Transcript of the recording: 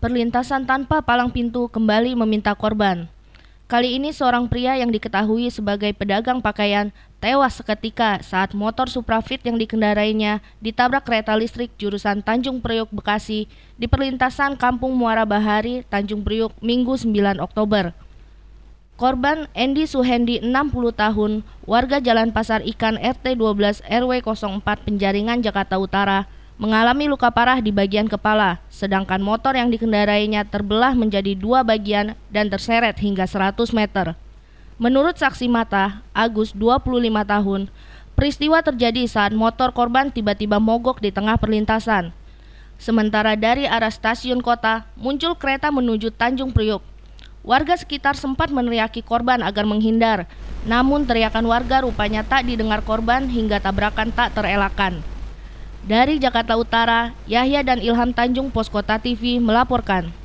Perlintasan tanpa palang pintu kembali meminta korban. Kali ini seorang pria yang diketahui sebagai pedagang pakaian tewas seketika saat motor Suprafit yang dikendarainya ditabrak kereta listrik jurusan Tanjung Priok Bekasi di perlintasan Kampung Muara Bahari, Tanjung Priok, Minggu 9 Oktober. Korban Endi Suhendi 60 tahun, warga Jalan Pasar Ikan RT 12 RW 04 Penjaringan Jakarta Utara, mengalami luka parah di bagian kepala, sedangkan motor yang dikendarainya terbelah menjadi dua bagian dan terseret hingga 100 meter. Menurut saksi mata, Agus 25 tahun, peristiwa terjadi saat motor korban tiba-tiba mogok di tengah perlintasan. Sementara dari arah stasiun kota, muncul kereta menuju Tanjung Priuk. Warga sekitar sempat meneriaki korban agar menghindar, namun teriakan warga rupanya tak didengar korban hingga tabrakan tak terelakkan. Dari Jakarta Utara, Yahya dan Ilham Tanjung Poskota TV melaporkan.